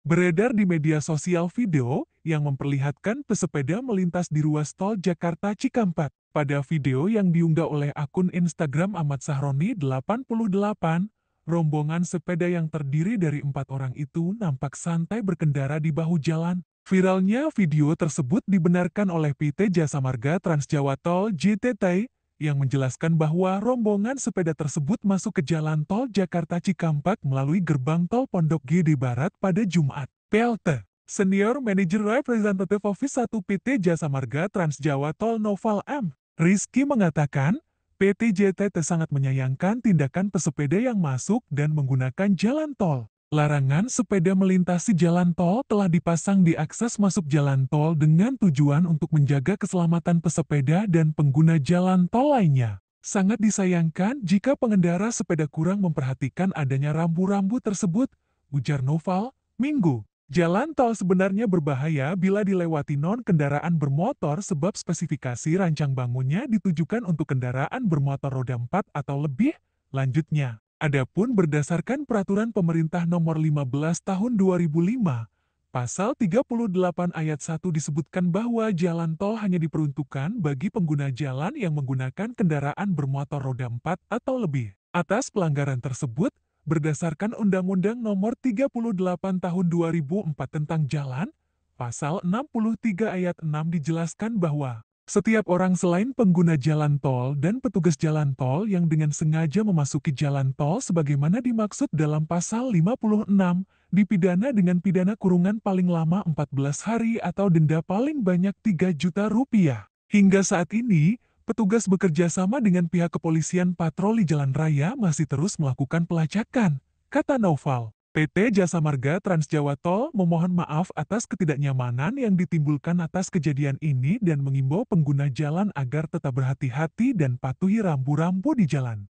Beredar di media sosial video yang memperlihatkan pesepeda melintas di ruas tol Jakarta Cikampek. Pada video yang diunggah oleh akun Instagram Ahmad Sahroni 88, rombongan sepeda yang terdiri dari empat orang itu nampak santai berkendara di bahu jalan. Viralnya video tersebut dibenarkan oleh PT Jasa Marga Trans Jawa Tol JTT yang menjelaskan bahwa rombongan sepeda tersebut masuk ke jalan tol Jakarta Cikampek melalui gerbang tol Pondok Gede Barat pada Jumat. PLT Senior Manager Representative Office 1 PT Jasa Marga Trans Jawa Tol Noval M. Rizky mengatakan, PT JTT sangat menyayangkan tindakan pesepeda yang masuk dan menggunakan jalan tol. Larangan sepeda melintasi jalan tol telah dipasang di akses masuk jalan tol dengan tujuan untuk menjaga keselamatan pesepeda dan pengguna jalan tol lainnya. Sangat disayangkan jika pengendara sepeda kurang memperhatikan adanya rambu-rambu tersebut, ujar Noval, Minggu. Jalan tol sebenarnya berbahaya bila dilewati non kendaraan bermotor sebab spesifikasi rancang bangunnya ditujukan untuk kendaraan bermotor roda 4 atau lebih, lanjutnya. Adapun berdasarkan peraturan pemerintah nomor 15 tahun 2005, pasal 38 ayat 1 disebutkan bahwa jalan tol hanya diperuntukkan bagi pengguna jalan yang menggunakan kendaraan bermotor roda 4 atau lebih. Atas pelanggaran tersebut, berdasarkan Undang-Undang nomor 38 tahun 2004 tentang jalan, pasal 63 ayat 6 dijelaskan bahwa setiap orang selain pengguna jalan tol dan petugas jalan tol yang dengan sengaja memasuki jalan tol sebagaimana dimaksud dalam pasal 56, dipidana dengan pidana kurungan paling lama 14 hari atau denda paling banyak 3 juta rupiah. Hingga saat ini, petugas bekerja sama dengan pihak kepolisian patroli jalan raya masih terus melakukan pelacakan, kata Noval. PT Jasa Marga Trans Jawa Tol memohon maaf atas ketidaknyamanan yang ditimbulkan atas kejadian ini dan mengimbau pengguna jalan agar tetap berhati-hati dan patuhi rambu-rambu di jalan.